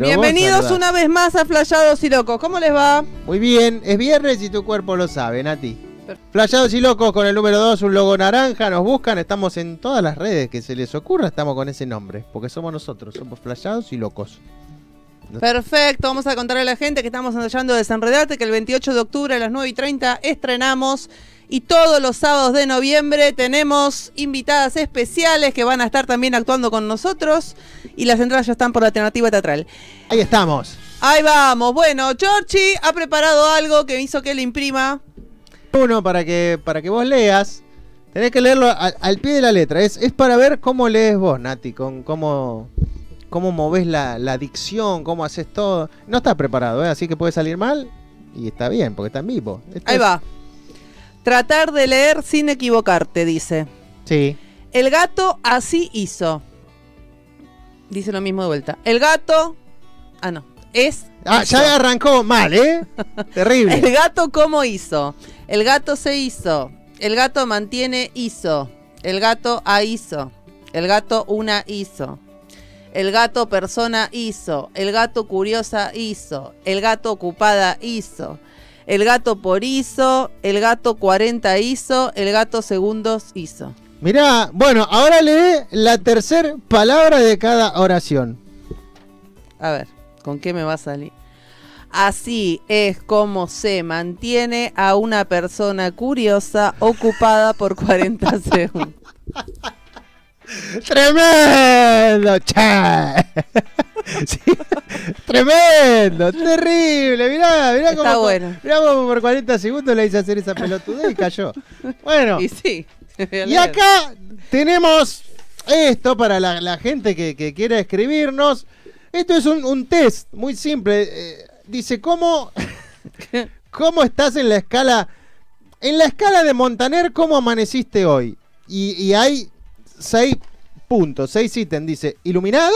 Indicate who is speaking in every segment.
Speaker 1: Bienvenidos una
Speaker 2: vez más a Flayados y Locos. ¿Cómo les va?
Speaker 1: Muy bien, es viernes y tu cuerpo lo sabe, Nati. Flayados y locos con el número 2, un logo naranja, nos buscan, estamos en todas las redes que se les ocurra, estamos con ese nombre, porque somos nosotros, somos flayados y locos.
Speaker 2: Perfecto, vamos a contarle a la gente que estamos ensayando Desenredarte, que el 28 de octubre a las 9 y 30 estrenamos y todos los sábados de noviembre tenemos invitadas especiales que van a estar también actuando con nosotros y las entradas ya están por la alternativa teatral.
Speaker 1: Ahí estamos.
Speaker 2: Ahí vamos. Bueno, Georgie ha preparado algo que hizo que le imprima.
Speaker 1: Uno, para que, para que vos leas, tenés que leerlo al, pie de la letra. Es, es para ver cómo lees vos, Nati, con cómo cómo moves la, la dicción, cómo haces todo. No estás preparado, ¿eh? así que puede salir mal y está bien, porque está en vivo. Ahí va.
Speaker 2: Tratar de leer
Speaker 1: sin equivocarte, dice. Sí. El
Speaker 2: gato así hizo. Dice lo mismo de vuelta. El gato. Ah, no. Es. Ah, ya arrancó mal, ¿eh? Terrible. El gato, ¿cómo hizo? El gato se hizo. El gato mantiene hizo. El gato a hizo. El gato una hizo. El gato persona hizo, el gato curiosa hizo, el gato ocupada hizo, el gato por hizo, el gato 40 hizo, el gato segundos hizo.
Speaker 1: Mirá, bueno, ahora lee la tercera palabra de cada oración.
Speaker 2: A ver, ¿con qué me va a salir? Así es como se mantiene a una persona curiosa ocupada por 40 segundos.
Speaker 1: Tremendo, che. Tremendo, terrible. Mirá, mirá cómo, bueno. mirá por 40 segundos le hice hacer esa pelotudez y cayó. Bueno. Y
Speaker 2: sí. Y acá
Speaker 1: tenemos esto para la, gente que, quiera escribirnos. Esto es un, test muy simple. Eh, dice, ¿cómo, ¿cómo estás en la escala? En la escala de Montaner, ¿cómo amaneciste hoy? y hay seis puntos, seis ítems. Dice, iluminada,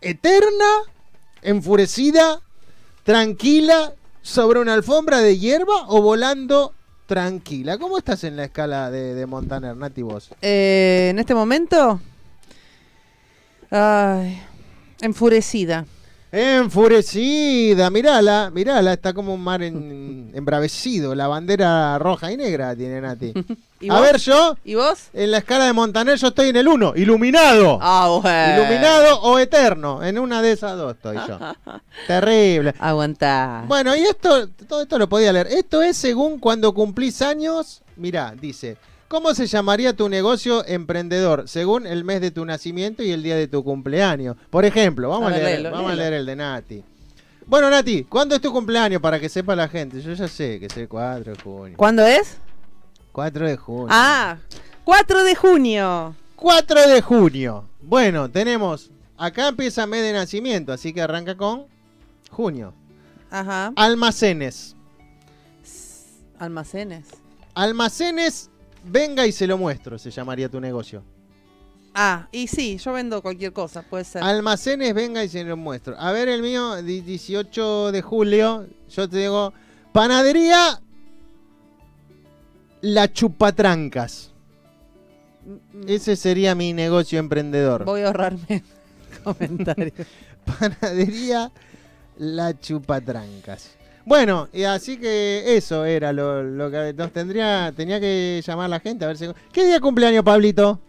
Speaker 1: eterna, enfurecida, tranquila, sobre una alfombra de hierba o volando tranquila. ¿Cómo estás en la escala de, de Montaner, Nati, vos? Eh,
Speaker 2: en este momento...
Speaker 1: enfurecida. Enfurecida, mirala, mirala, está como un mar embravecido. La bandera roja y negra tiene Nati. ti. a ver, yo. ¿Y vos? En la escala de Montaner, yo estoy en el 1, iluminado. Ah, Iluminado o eterno. En una de esas dos estoy yo. Terrible. Aguantá. Bueno, y esto, todo esto lo podía leer. Esto es según cuando cumplís años. Mirá, dice. ¿Cómo se llamaría tu negocio emprendedor según el mes de tu nacimiento y el día de tu cumpleaños? Por ejemplo, vamos a, leer, leer el de Nati. Bueno, Nati, ¿cuándo es tu cumpleaños para que sepa la gente? Yo ya sé que es el 4 de junio. ¿Cuándo es? 4 de junio. Ah, 4 de junio. 4 de junio. Bueno, tenemos. Acá empieza mes de nacimiento, así que arranca con junio. Ajá. Almacenes.
Speaker 2: Almacenes.
Speaker 1: Almacenes Venga y se lo muestro, se llamaría tu negocio.
Speaker 2: Ah, y sí, yo vendo cualquier cosa, puede ser.
Speaker 1: Almacenes, venga y se lo muestro. A ver, el mío, 18 de julio, yo te digo, panadería La Chupatrancas. Mm, mm. Ese sería mi negocio emprendedor. Voy
Speaker 2: a ahorrarme comentarios. panadería
Speaker 1: La Chupatrancas. Bueno, y así que eso era lo, que nos tendría, tenía que llamar la gente a ver si... ¿Qué día cumpleaños, Pablito?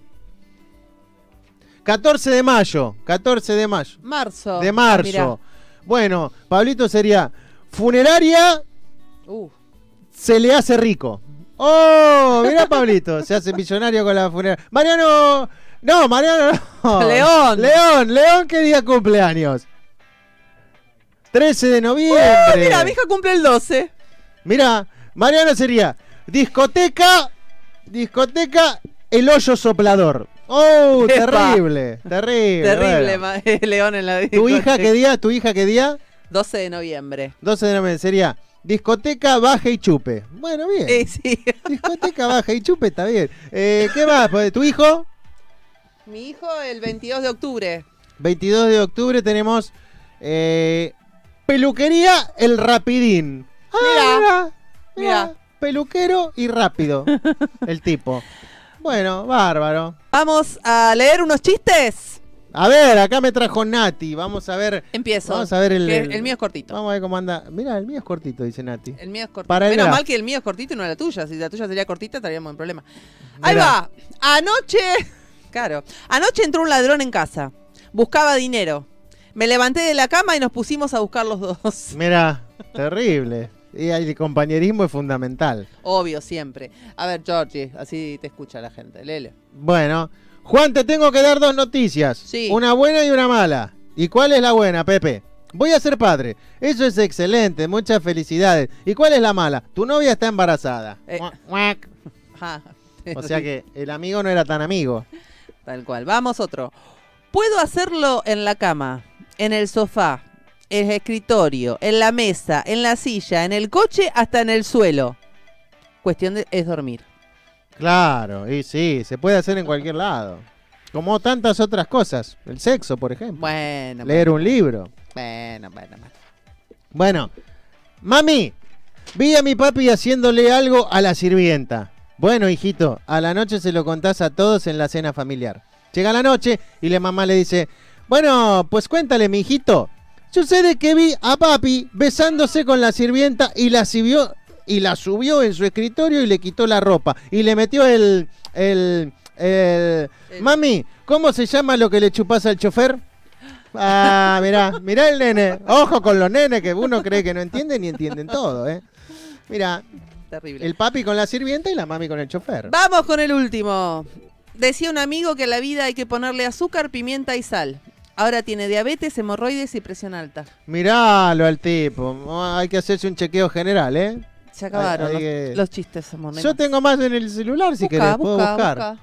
Speaker 1: 14 de mayo, 14 de mayo.
Speaker 2: Marzo. De marzo.
Speaker 1: Ah, bueno, Pablito sería funeraria. Uh. Se le hace rico. Oh, mira Pablito, se hace millonario con la funeraria. Mariano, no, Mariano no. León. León, León, ¿qué día cumpleaños? 13 de noviembre. Uh, mira, mi hija cumple el 12. Mira, Mariana sería discoteca, discoteca, el hoyo soplador. Oh, terrible, terrible. Terrible,
Speaker 2: León en la discoteca. ¿Tu hija qué día?
Speaker 1: ¿Tu hija qué día? 12 de noviembre. 12 de noviembre sería discoteca, baja y chupe. Bueno, bien. Sí, sí. Discoteca, baja y chupe, está bien. Eh, ¿Qué más? Pues, ¿Tu hijo?
Speaker 2: Mi hijo el 22 de octubre.
Speaker 1: 22 de octubre tenemos eh, Peluquería El Rapidín. mira, ah, mira. Ah, Peluquero y rápido. El tipo. Bueno, bárbaro.
Speaker 2: Vamos a leer unos chistes.
Speaker 1: A ver, acá me trajo Nati. Vamos a ver.
Speaker 2: Empiezo. Vamos a ver el, el, mío
Speaker 1: es cortito. Vamos a ver cómo anda. Mira, el mío es cortito, dice Nati. El mío es cortito. Menos mal que
Speaker 2: el mío es cortito y no la tuya. Si la tuya sería cortita, estaríamos en problema. Ahí va. Anoche. Claro. Anoche entró un ladrón en casa. Buscaba dinero. Me levanté de la cama
Speaker 1: y nos pusimos a buscar los dos. Mira, terrible. Y el compañerismo es fundamental.
Speaker 2: Obvio, siempre. A ver, Georgie, así te escucha la gente. Lele.
Speaker 1: Bueno, Juan, te tengo que dar dos noticias. Sí. Una buena y una mala. ¿Y cuál es la buena, Pepe? Voy a ser padre. Eso es excelente. Muchas felicidades. ¿Y cuál es la mala? Tu novia está embarazada.
Speaker 2: Eh. Ah, o sea que
Speaker 1: el amigo no era tan amigo.
Speaker 2: Tal cual. Vamos otro. Puedo hacerlo en la cama en el sofá, en el escritorio, en la mesa, en la silla, en el coche, hasta en el suelo.
Speaker 1: Cuestión es dormir. Claro, y sí, se puede hacer en cualquier lado. Como tantas otras cosas. El sexo, por ejemplo.
Speaker 2: Bueno.
Speaker 1: Leer un libro.
Speaker 2: Bueno, bueno, bueno.
Speaker 1: Bueno, mami, vi a mi papi haciéndole algo a la sirvienta. Bueno, hijito, a la noche se lo contás a todos en la cena familiar. Llega la noche y la mamá le dice, bueno, pues cuéntale, mijito. Sucede que vi a papi besándose con la sirvienta y la, subió, y la subió en su escritorio y le quitó la ropa. Y le metió el. el. Mami, ¿cómo se llama lo que le chupas al chofer? Ah, mirá, mirá el nene. Ojo con los nenes que uno cree que no entienden y entienden todo, ¿eh? Mirá. El papi con la sirvienta y la mami con el chofer.
Speaker 2: Vamos con el último. Decía un amigo que a la vida hay que ponerle azúcar, pimienta y sal. Ahora tiene diabetes, hemorroides y presión alta.
Speaker 1: Miralo al tipo. Hay que hacerse un chequeo general, ¿eh?
Speaker 2: Se acabaron los, chistes,
Speaker 1: Yo tengo más en el celular, si querés, puedo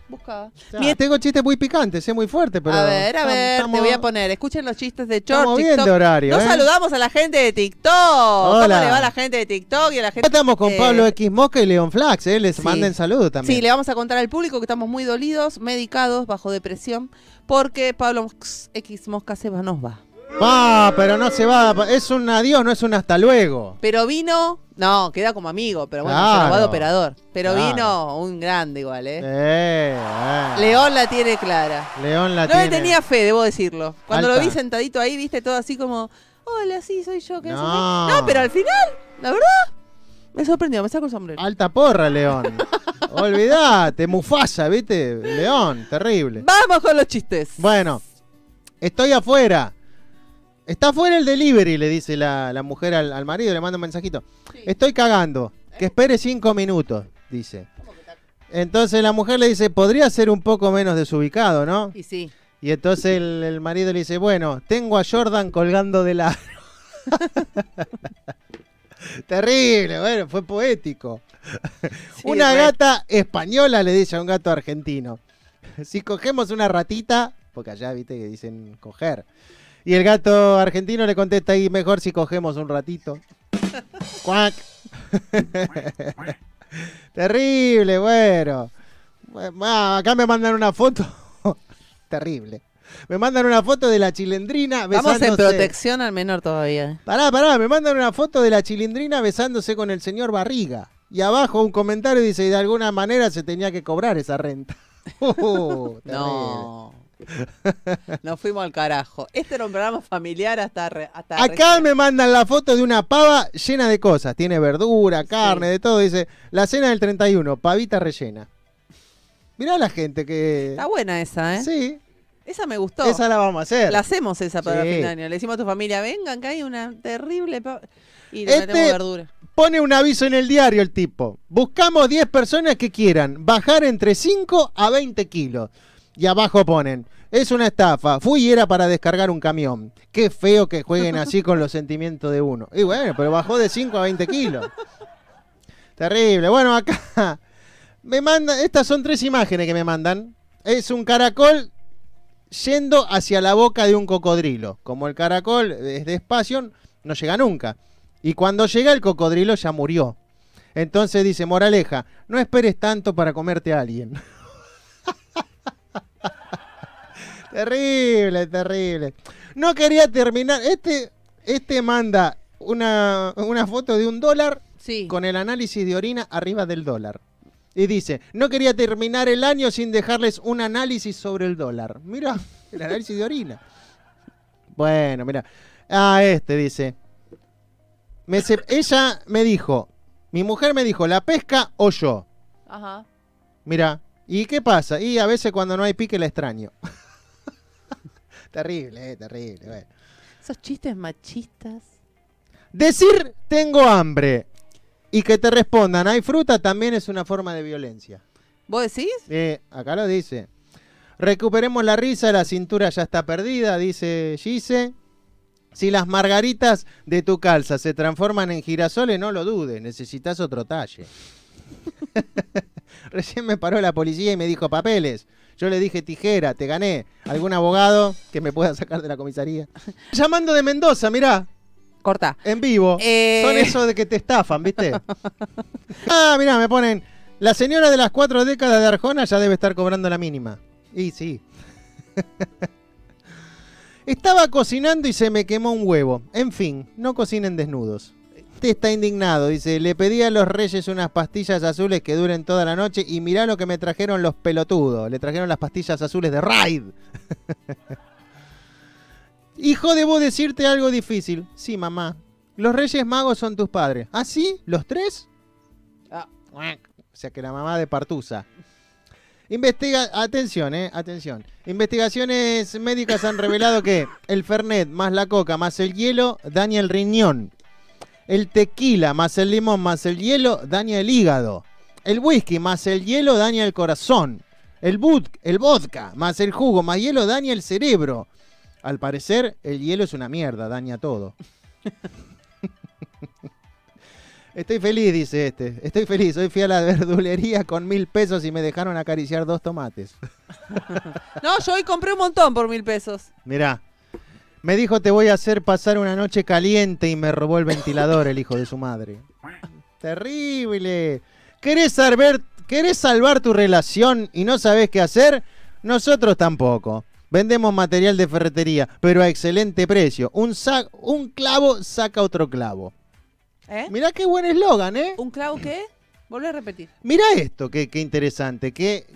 Speaker 2: buscar. tengo
Speaker 1: chistes muy picantes, es muy fuerte, pero... A ver, a
Speaker 2: ver, te voy a poner. Escuchen los chistes de Chor, Estamos bien horario, No ¿eh? saludamos a la gente de TikTok. ¿Cómo le va a la gente de TikTok y la gente... Estamos con Pablo
Speaker 1: X Mosca y Leon Flax, ¿eh? Les manden saludos también. Sí, le
Speaker 2: vamos a contar al público que estamos muy dolidos, medicados, bajo depresión, porque Pablo X Mosca se va, nos va.
Speaker 1: Ah, pero no se va. Es un adiós, no es un hasta luego.
Speaker 2: Pero vino. No, queda como amigo, pero bueno, se lo va de operador. Pero vino un grande igual,
Speaker 1: ¿eh?
Speaker 2: León la tiene clara.
Speaker 1: León la tiene tiene. No le tenía
Speaker 2: fe, debo decirlo. Cuando lo vi sentadito ahí, viste todo así como. Hola, sí, soy yo. no. pero al final, la verdad,
Speaker 1: me sorprendió, me saco el sombrero. Alta porra, León. Olvidate, Mufasa, ¿viste? León, terrible. Vamos con los chistes. Bueno, estoy afuera. Está fuera el delivery, le dice la, mujer al, marido, le manda un mensajito. Estoy cagando, que ¿Eh? espere cinco minutos, dice. Entonces la mujer le dice, podría ser un poco menos desubicado, ¿no? Y sí. Y entonces el, marido le dice, bueno, tengo a Jordan colgando de la... Terrible, bueno, fue poético. una gata española le dice a un gato argentino. Si cogemos una ratita, porque allá viste que dicen coger. Y el gato argentino le contesta ahí, mejor si cogemos un ratito. Cuac. Terrible, bueno. acá me mandan una foto. Terrible. Me mandan una foto de la chilindrina besándose. Vamos en protección
Speaker 2: al menor todavía.
Speaker 1: Pará, pará, me mandan una foto de la chilindrina besándose con el señor Barriga. Y abajo un comentario dice, de alguna manera se tenía que cobrar esa renta. Uh, no.
Speaker 2: Nos fuimos al carajo. Este era un programa familiar hasta...
Speaker 1: Acá me mandan la foto de una pava llena de cosas. Tiene verdura, carne, de todo. Dice, la cena del 31, pavita rellena. Mirá la gente que... Está
Speaker 2: buena esa, ¿eh? Sí. Esa me gustó. Esa la vamos
Speaker 1: a hacer. La hacemos esa para el fin de año.
Speaker 2: Le decimos a tu familia, vengan, que hay una terrible... Y le este verdura.
Speaker 1: Pone un aviso en el diario el tipo. Buscamos 10 personas que quieran bajar entre 5 a 20 kilos y abajo ponen, es una estafa, fui y era para descargar un camión. Qué feo que jueguen así con los sentimientos de uno. Y bueno, pero bajó de 5 a 20 kilos. Terrible. Bueno, acá me manda, estas son tres imágenes que me mandan. Es un caracol yendo hacia la boca de un cocodrilo. Como el caracol es espacio, no llega nunca. Y cuando llega el cocodrilo ya murió. Entonces dice, moraleja, no esperes tanto para comerte a alguien. terrible, terrible. No quería terminar. Este, este manda una, foto de un dólar con el análisis de orina arriba del dólar. Y dice, no quería terminar el año sin dejarles un análisis sobre el dólar. Mira, el análisis de orina. Bueno, mira. Ah, este dice. Ella me dijo, mi mujer me dijo, la pesca o yo. Ajá. Mira, ¿y qué pasa? Y a veces cuando no hay pique la extraño. Terrible, eh, terrible. Bueno. Esos chistes machistas. Decir tengo hambre y que te respondan hay fruta también es una forma de violencia. ¿Vos decís? Eh, acá lo dice. Recuperemos la risa, la cintura ya está perdida, dice Gise. Si las margaritas de tu calza se transforman en girasoles, no lo dudes, necesitas otro talle. Recién me paró la policía y me dijo papeles. Yo le dije tijera, te gané. ¿Algún abogado que me pueda sacar de la comisaría? Llamando de Mendoza, mirá. Corta. En vivo. Eh. Son esos de que te estafan, ¿viste? ah, mirá, me ponen. La señora de las cuatro décadas de Arjona ya debe estar cobrando la mínima. Y sí. Estaba cocinando y se me quemó un huevo. En fin, no cocinen desnudos este está indignado, dice, le pedí a los reyes unas pastillas azules que duren toda la noche y mirá lo que me trajeron los pelotudos, le trajeron las pastillas azules de Raid. Hijo, debo decirte algo difícil. Sí, mamá. Los reyes magos son tus padres. ¿Ah, sí? ¿Los tres? Ah, o sea que la mamá de Partusa. Investiga, atención, eh, atención. Investigaciones médicas han revelado que el Fernet más la coca más el hielo daña el riñón. El tequila más el limón más el hielo daña el hígado. El whisky más el hielo daña el corazón. El, el vodka más el jugo más hielo daña el cerebro. Al parecer, el hielo es una mierda, daña todo. Estoy feliz, dice este. Estoy feliz. Hoy fui a la verdulería con mil pesos y me dejaron acariciar dos tomates.
Speaker 2: no, yo hoy compré un montón por mil pesos.
Speaker 1: Mirá. Me dijo, te voy a hacer pasar una noche caliente y me robó el ventilador el hijo de su madre. Terrible. ¿Querés, salvar tu relación y no sabes qué hacer? Nosotros tampoco. Vendemos material de ferretería, pero a excelente precio. Un, un clavo saca otro clavo. ¿Eh? Mirá qué buen eslogan, ¿eh? ¿Un clavo qué? Vuelve a repetir. Mirá esto, qué, qué interesante, qué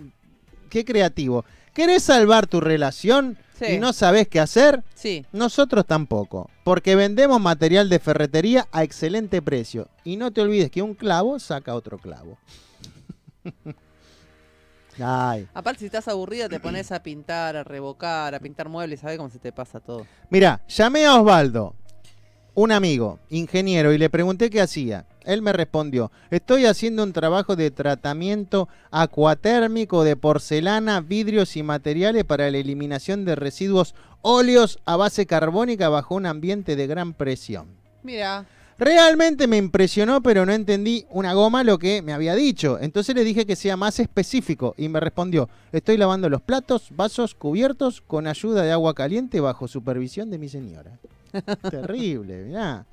Speaker 1: creativo. ¿Querés salvar tu relación? y no sabes qué hacer, nosotros tampoco. Porque vendemos material de ferretería a excelente precio. Y no te olvides que un clavo saca otro clavo. Aparte,
Speaker 2: si estás aburrida, te pones a pintar, a revocar, a pintar muebles, ¿sabes cómo se te pasa todo?
Speaker 1: Mira, llamé a Osvaldo, un amigo, ingeniero, y le pregunté qué hacía. Él me respondió, estoy haciendo un trabajo de tratamiento acuatérmico de porcelana, vidrios y materiales para la eliminación de residuos óleos a base carbónica bajo un ambiente de gran presión. Mira. Realmente me impresionó, pero no entendí una goma lo que me había dicho. Entonces le dije que sea más específico y me respondió, estoy lavando los platos, vasos, cubiertos con ayuda de agua caliente bajo supervisión de mi señora. Terrible, mirá.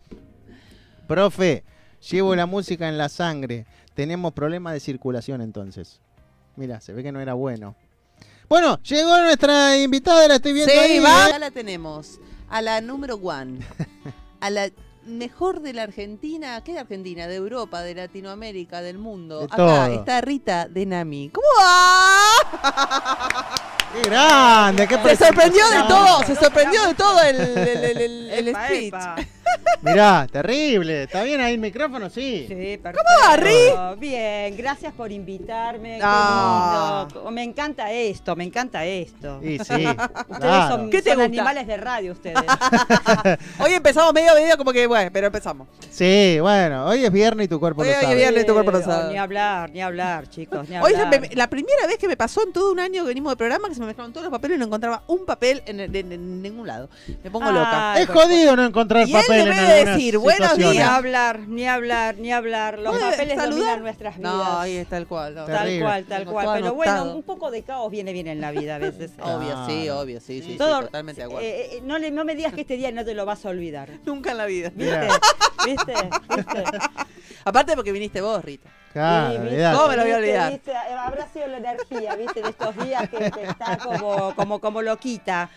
Speaker 1: Profe, Llevo la música en la sangre. Tenemos problemas de circulación entonces. Mira, se ve que no era bueno. Bueno, llegó nuestra invitada, la estoy viendo. ahí, va. Ya
Speaker 2: la tenemos. A la número one. A la mejor de la Argentina. ¿Qué es Argentina? De Europa, de Latinoamérica, del mundo. Acá está Rita de Nami. ¿Cómo ¡Qué
Speaker 1: grande! Qué se sorprendió de
Speaker 2: todo, se sorprendió de todo el, el, el,
Speaker 3: Mirá, terrible. ¿Está bien ahí el micrófono? Sí. ¿Cómo va, Ri? Bien, gracias por invitarme. Ah. Me encanta esto, me encanta esto. sí. Ustedes son, ¿Qué te son animales de radio, ustedes. hoy empezamos
Speaker 2: medio medio como que, bueno, pero empezamos.
Speaker 1: Sí, bueno, hoy es viernes y tu cuerpo lo sabe. es viernes y tu cuerpo sabe.
Speaker 3: Ni hablar, ni hablar, chicos, Hoy
Speaker 2: la, primera vez que me pasó en todo un año que venimos de programa que se me mezclaron todos los papeles y no encontraba un papel en, ningún lado. Me pongo loca. Es jodido
Speaker 3: no encontrar
Speaker 1: papel me voy a decir buenos días. Ni
Speaker 3: hablar, ni hablar, ni hablar. Los papeles dominan nuestras vidas. No, ahí está el cual. Tal cual, tal cual. Pero bueno, un poco de caos viene bien en la vida a veces. Obvio, sí, obvio, sí, sí, sí totalmente de eh, eh, eh, no, le, no me digas que este día no te lo vas a olvidar. Nunca en la vida. ¿Viste? ¿Viste? Aparte porque viniste vos, Rita.
Speaker 2: Claro, sí, me lo voy a olvidar? ¿Viste?
Speaker 3: Habrá sido la energía, ¿viste? De estos días que está como, como, como loquita.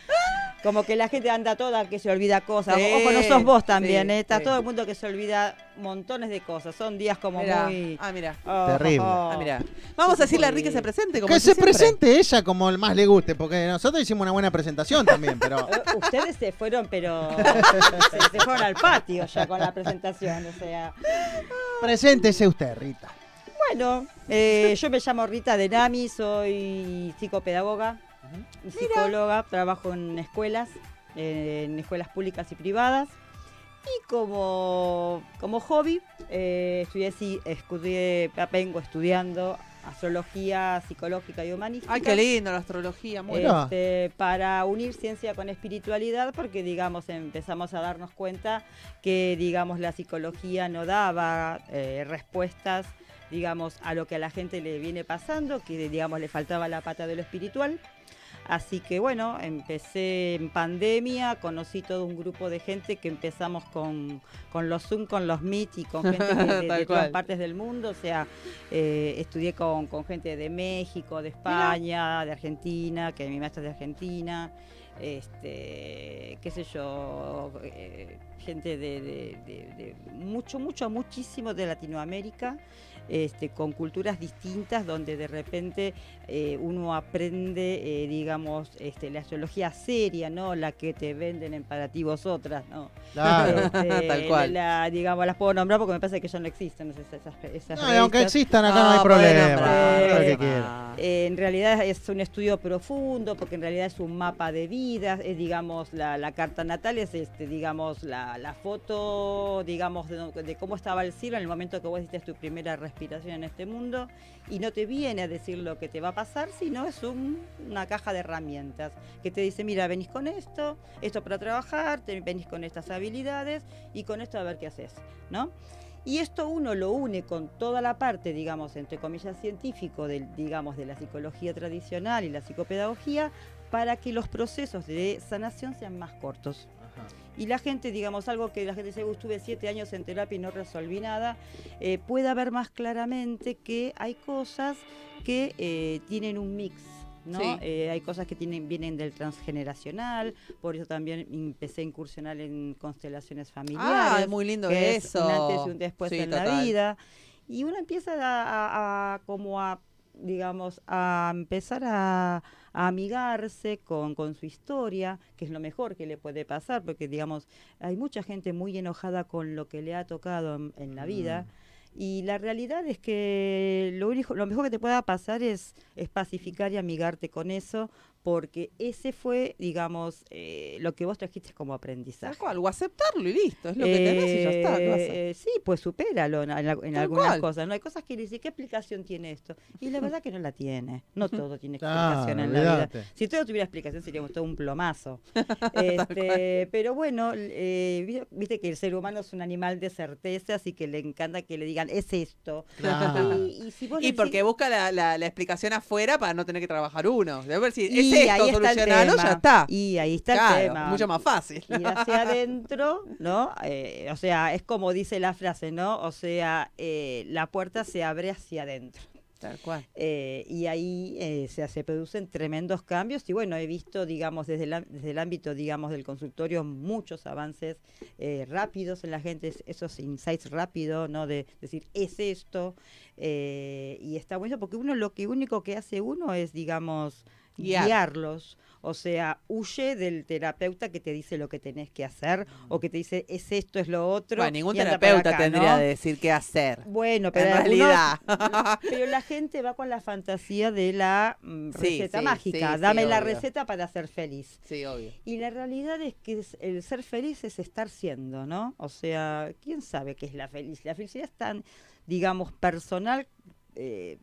Speaker 3: Como que la gente anda toda que se olvida cosas. Ojo, no sos vos también, ¿eh? está todo el mundo que se olvida montones de cosas. Son días como muy. Ah, mira. Oh, Terrible. Oh, oh. Ah, mira. Vamos a decirle a Rita que se presente. Como que se presente
Speaker 1: ella como el más le guste, porque nosotros hicimos una buena presentación también, pero.
Speaker 3: Eh, ustedes se fueron, pero. se, fueron al patio ya con la presentación, o sea.
Speaker 1: Preséntese usted, Rita.
Speaker 3: Bueno, eh, yo me llamo Rita Denami, soy psicopedagoga psicóloga, trabajo en escuelas, eh, en escuelas públicas y privadas. Y como, como hobby, eh, estudié, sí, estudiando astrología psicológica y humanística. Ay, qué lindo la astrología, este, Para unir ciencia con espiritualidad, porque digamos, empezamos a darnos cuenta que digamos la psicología no daba eh, respuestas digamos, a lo que a la gente le viene pasando, que digamos le faltaba la pata de lo espiritual. Así que bueno, empecé en pandemia, conocí todo un grupo de gente que empezamos con, los Zoom, con los Meet y con gente de, todas partes del mundo. O sea, eh, estudié con, gente de México, de España, de Argentina, que mi maestra es de Argentina. Este, qué sé yo, eh, gente de, mucho, mucho, muchísimo de Latinoamérica. Este, con culturas distintas donde de repente eh, uno aprende, eh, digamos, este, la astrología seria, ¿no? La que te venden en parativos otras, Claro, este, tal cual. digamos, las puedo nombrar porque me parece que ya no existen esas, no, aunque existan acá no, hay ah, problema. Eh, en realidad es un estudio profundo porque en realidad es un mapa de vida, es, digamos, la, carta natal es, este, digamos, la, foto, digamos, de, de, cómo estaba el cielo en el momento que vos hiciste tu primera respiración en este mundo y no te viene a decir lo que te va pasar pasar, sino es una caja de herramientas que te dice, mira, venís con esto, esto para trabajar, te, venís con estas habilidades y con esto a ver qué haces, ¿no? Y esto uno lo une con toda la parte, digamos, entre comillas, científico, del digamos, de la psicología tradicional y la psicopedagogía para que los procesos de sanación sean más cortos y la gente, digamos, algo que la gente dice, estuve siete años en terapia y no resolví nada, eh, pueda ver más claramente que hay cosas que eh, tienen un mix. ¿no? Eh, hay cosas que tienen, vienen del transgeneracional, por eso también empecé a incursionar en constelaciones familiares. Ah, es muy lindo eso. antes y después en la vida. Y uno empieza a como a, digamos, a empezar a, amigarse con, con su historia, que es lo mejor que le puede pasar, porque digamos, hay mucha gente muy enojada con lo que le ha tocado en, la vida. Mm. Y la realidad es que lo, único, lo mejor que te pueda pasar es, es pacificar y amigarte con eso, porque ese fue, digamos, eh, lo que vos trajiste como aprendizaje. algo aceptarlo y listo, es lo que tenés y ya está. Eh, sí, pues supéralo en, algunas cosas. No hay cosas que dicen, ¿qué explicación tiene esto? Y la verdad que no la tiene. No todo tiene explicación en la vida. Si todo tuviera explicación seríamos todo un plomazo. Este, pero bueno, eh, viste que el ser humano es un animal de certeza, y que le encanta que le digan, es esto. Y, porque busca la, explicación afuera para no tener que trabajar uno. y, y esto, está ya está. Y ahí está el tema. Mucho más fácil. hacia adentro, ¿no? Eh, o sea, es como dice la frase, ¿no? O sea, eh, la puerta se abre hacia adentro. Tal cual. Eh, y ahí eh, se, se, producen tremendos cambios y bueno, he visto, digamos, desde, el ámbito, digamos, del consultorio muchos avances rápidos en la gente, esos insights rápidos, ¿no? De decir, es esto. y está bueno porque uno lo que único que hace uno es, digamos, guiarlos. O sea, huye del terapeuta que te dice lo que tenés que hacer o que te dice es esto, es lo otro. Bueno, ningún terapeuta tendría que decir qué hacer. Bueno, pero realidad. pero la gente va con la fantasía de la mm, receta mágica. Dame la receta para ser feliz. Sí, obvio. Y la realidad es que el ser feliz es estar siendo, ¿no? O sea, ¿quién sabe qué es la felicidad? La felicidad es tan, digamos, personal. Eh,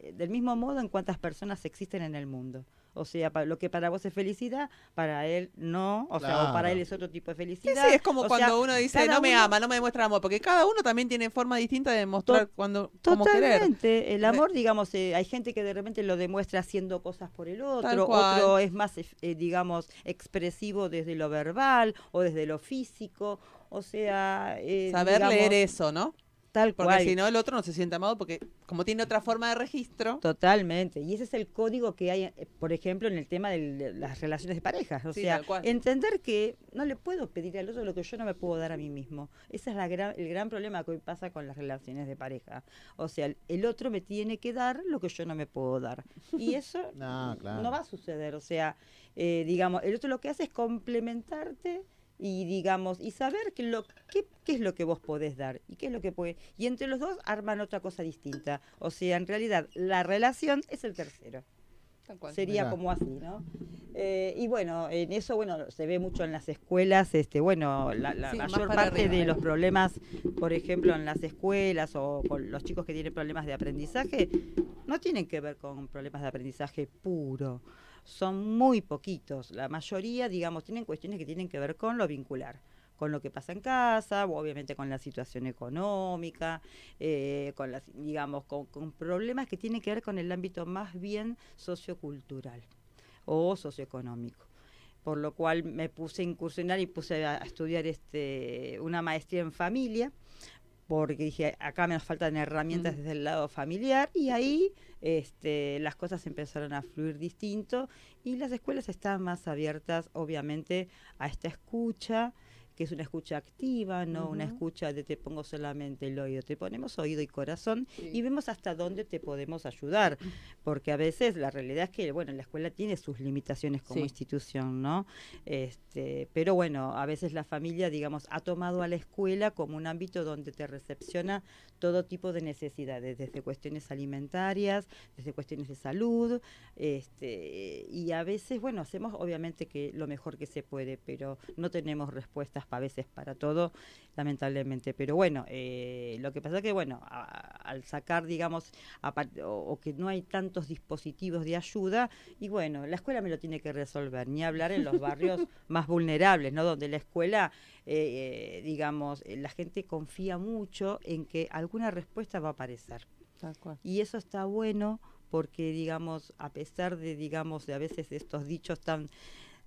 Speaker 3: eh, del mismo modo en cuántas personas existen en el mundo. O sea, lo que para vos es felicidad, para él no. O sea, o para él es otro tipo de felicidad. Sí, es como cuando uno dice, no me ama,
Speaker 2: no me demuestra amor. Porque cada uno también tiene forma distinta de demostrar cuando, Totalmente.
Speaker 3: El amor, digamos, eh, hay gente que de repente lo demuestra haciendo cosas por el otro. Otro es más, eh, digamos, expresivo desde lo verbal o desde lo físico. O sea... Saber leer eso, ¿no? Tal porque si no, el otro no se siente amado porque como tiene otra forma de registro. Totalmente. Y ese es el código que hay, eh, por ejemplo, en el tema de las relaciones de parejas. O sea, entender que no le puedo pedir al otro lo que yo no me puedo dar a mí mismo. Ese es la gran, el gran problema que hoy pasa con las relaciones de pareja. O sea, el otro me tiene que dar lo que yo no me puedo dar. Y eso no, va a suceder. O sea, eh, digamos, el otro lo que hace es complementarte y digamos, y saber qué, es lo que vos podés dar y qué es lo que puede. Y entre los dos arman otra cosa distinta. O sea, en realidad, la relación es el tercero. Sería como así, ¿no? Eh, y bueno, en eso, bueno, se ve mucho en las escuelas, este, bueno, la, mayor parte de los problemas, por ejemplo, en las escuelas o con los chicos que tienen problemas de aprendizaje, no tienen que ver con problemas de aprendizaje puro son muy poquitos. La mayoría, digamos, tienen cuestiones que tienen que ver con lo vincular con lo que pasa en casa, obviamente con la situación económica, eh, con las, digamos, con, problemas que tienen que ver con el ámbito más bien sociocultural o socioeconómico. Por lo cual me puse a incursionar y puse a, a estudiar este, una maestría en familia, porque dije, acá me faltan herramientas mm. desde el lado familiar y ahí este, las cosas empezaron a fluir distinto y las escuelas están más abiertas, obviamente, a esta escucha que es una escucha activa, no una escucha de te pongo solamente el oído, te ponemos oído y corazón y vemos hasta dónde te podemos ayudar, porque a veces la realidad es que, bueno, la escuela tiene sus limitaciones como institución, ¿no? Este, pero bueno, a veces la familia, digamos, ha tomado a la escuela como un ámbito donde te recepciona todo tipo de necesidades, desde cuestiones alimentarias, desde cuestiones de salud, este, y a veces, bueno, hacemos obviamente que lo mejor que se puede, pero no tenemos respuestas a veces para todo, lamentablemente. Pero bueno, eh, lo que pasa es que, bueno, al sacar, digamos, o, que no hay tantos dispositivos de ayuda, y bueno, la escuela me lo tiene que resolver, ni hablar en los barrios más vulnerables, ¿no? Donde la escuela, eh, eh, digamos, la gente confía mucho en que alguna respuesta va a aparecer. Y eso está bueno porque digamos a pesar de digamos de a veces estos dichos tan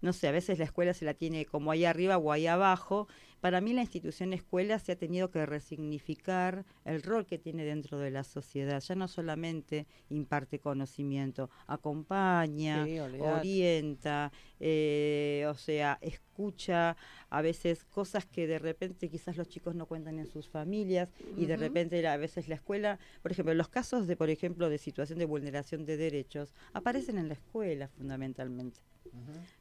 Speaker 3: no sé, a veces la escuela se la tiene como ahí arriba o ahí abajo. Para mí la institución escuela se ha tenido que resignificar el rol que tiene dentro de la sociedad. Ya no solamente imparte conocimiento, acompaña, orienta, eh, o sea, escucha a veces cosas que de repente quizás los chicos no cuentan en sus familias y de repente a veces la escuela, por ejemplo, los casos de, por ejemplo, de situación de vulneración de derechos aparecen en la escuela fundamentalmente.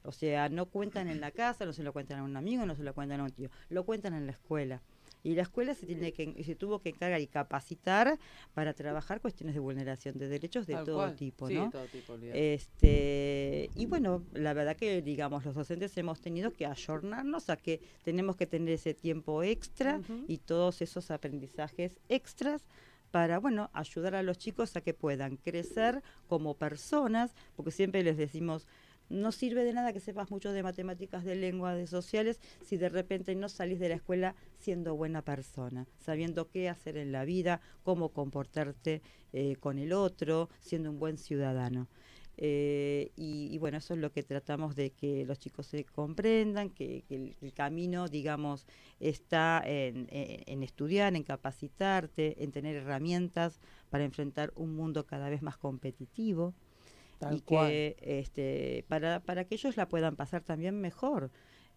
Speaker 3: O sea, no cuentan en la casa, no se lo cuentan a un amigo, no se lo cuentan a un tío, lo cuentan en la escuela. Y la escuela se, tiene que, se tuvo que encargar y capacitar para trabajar cuestiones de vulneración de derechos de todo tipo, ¿no? todo tipo, este, y bueno, la verdad que, digamos, los docentes hemos tenido que ayornarnos a que tenemos que tener ese tiempo extra y todos esos aprendizajes extras para bueno ayudar a los chicos a que puedan crecer como personas porque siempre les decimos no sirve de nada que sepas mucho de matemáticas, de lenguas, de sociales, si de repente no salís de la escuela siendo buena persona, sabiendo qué hacer en la vida, cómo comportarte eh, con el otro, siendo un buen ciudadano. Eh, y, bueno, eso es lo que tratamos de que los chicos se comprendan, que, el, camino, digamos, está en, estudiar, en capacitarte, en tener herramientas para enfrentar un mundo cada vez más competitivo este, para, que ellos la puedan pasar también mejor.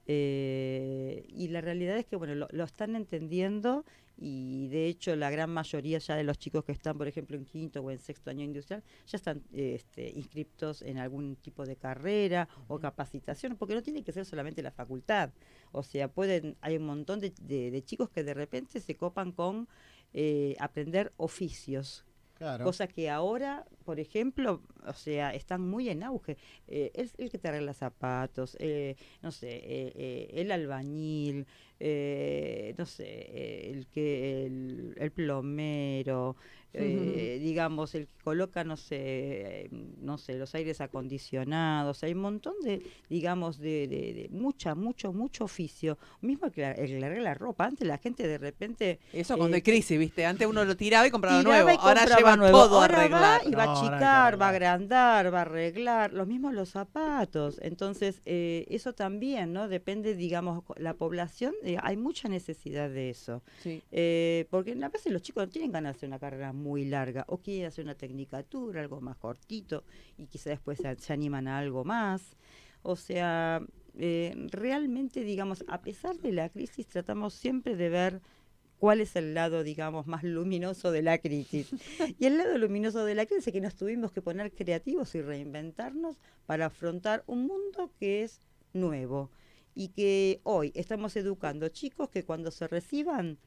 Speaker 3: Eh, y la realidad es que, bueno, lo, están entendiendo y de hecho la gran mayoría ya de los chicos que están, por ejemplo, en quinto o en sexto año industrial, ya están este, inscriptos en algún tipo de carrera o capacitación, porque no tiene que ser solamente la facultad. O sea, pueden, hay un montón de, chicos que de repente se copan con eh, aprender oficios Cosa que ahora, por ejemplo, o sea, están muy en auge. Eh, el, que te arregla zapatos, eh, no sé, eh, el albañil, eh, no sé, eh, el que el, plomero, eh, digamos, el que coloca, no sé, no sé, los aires acondicionados, hay un montón de, digamos, de, de, mucha, mucho, mucho oficio. Mismo que arreglar la ropa, antes la gente de repente... Eso cuando hay crisis,
Speaker 2: viste, antes uno lo tiraba y compraba nuevo, ahora lleva nuevo. todo arreglar. y va a achicar,
Speaker 3: va a agrandar, va a arreglar, lo mismo los zapatos. Entonces, eso también, ¿no? Depende, digamos, la población eh, hay mucha necesidad de eso. Eh, porque a veces los chicos no tienen ganas de hacer una carrera muy larga o quieren hacer una tecnicatura, algo más cortito y quizás después se, animan a algo más. O sea, eh, realmente, digamos, a pesar de la crisis, tratamos siempre de ver cuál es el lado, digamos, más luminoso de la crisis. Y el lado luminoso de la crisis es que nos tuvimos que poner creativos y reinventarnos para afrontar un mundo que es nuevo y que hoy estamos educando chicos que cuando se reciban